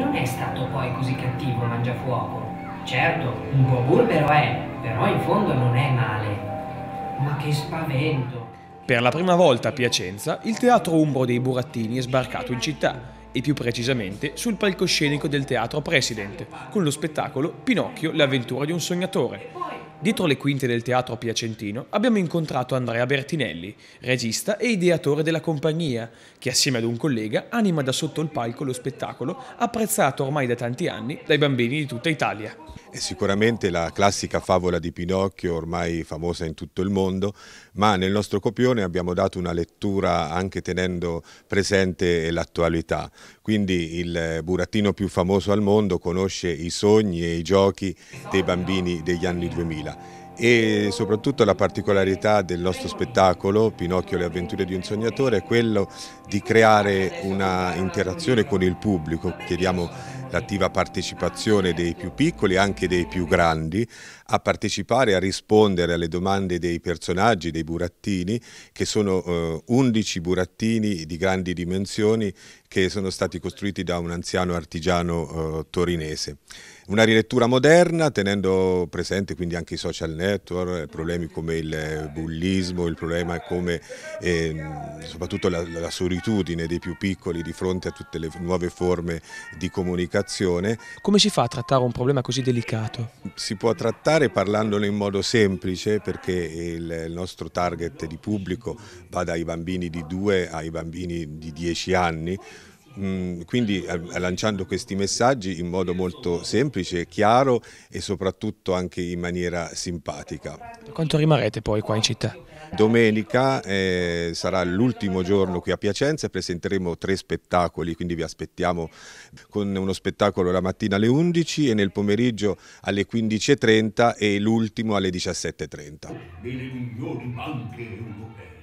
non è stato poi così cattivo Mangiafuoco. Certo, un po' burbero è, però in fondo non è male. Ma che spavento! Per la prima volta a Piacenza, il teatro umbro dei Burattini è sbarcato in città e più precisamente sul palcoscenico del teatro President, con lo spettacolo Pinocchio, l'avventura di un sognatore, Dietro le quinte del teatro piacentino abbiamo incontrato Andrea Bertinelli, regista e ideatore della compagnia, che assieme ad un collega anima da sotto il palco lo spettacolo apprezzato ormai da tanti anni dai bambini di tutta Italia. È sicuramente la classica favola di Pinocchio, ormai famosa in tutto il mondo, ma nel nostro copione abbiamo dato una lettura anche tenendo presente l'attualità. Quindi il burattino più famoso al mondo conosce i sogni e i giochi dei bambini degli anni 2000 2000 e soprattutto la particolarità del nostro spettacolo Pinocchio le avventure di un sognatore è quello di creare una interazione con il pubblico, chiediamo l'attiva partecipazione dei più piccoli e anche dei più grandi a partecipare, a rispondere alle domande dei personaggi, dei burattini, che sono eh, 11 burattini di grandi dimensioni che sono stati costruiti da un anziano artigiano eh, torinese. Una rilettura moderna tenendo presente quindi anche i social network, problemi come il bullismo, il problema come eh, soprattutto la, la solitudine dei più piccoli di fronte a tutte le nuove forme di comunicazione comunicazione. Come si fa a trattare un problema così delicato? Si può trattare parlandone in modo semplice perché il nostro target di pubblico va dai bambini di 2 ai bambini di 10 anni, Mm, quindi eh, lanciando questi messaggi in modo molto semplice, chiaro e soprattutto anche in maniera simpatica. Quanto rimarrete poi qua in città? Domenica eh, sarà l'ultimo giorno qui a Piacenza e presenteremo tre spettacoli, quindi vi aspettiamo con uno spettacolo la mattina alle 11 e nel pomeriggio alle 15.30 e l'ultimo alle 17.30. Delle migliori banche europee